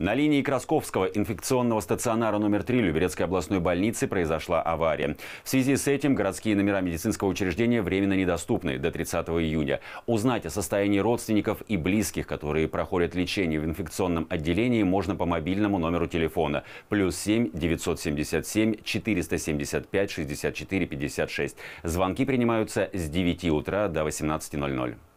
На линии Красковского инфекционного стационара номер 3 Люберецкой областной больницы произошла авария. В связи с этим городские номера медицинского учреждения временно недоступны до 30 июня. Узнать о состоянии родственников и близких, которые проходят лечение в инфекционном отделении, можно по мобильному номеру телефона. Плюс 7 977 475 64 56. Звонки принимаются с 9 утра до 18.00.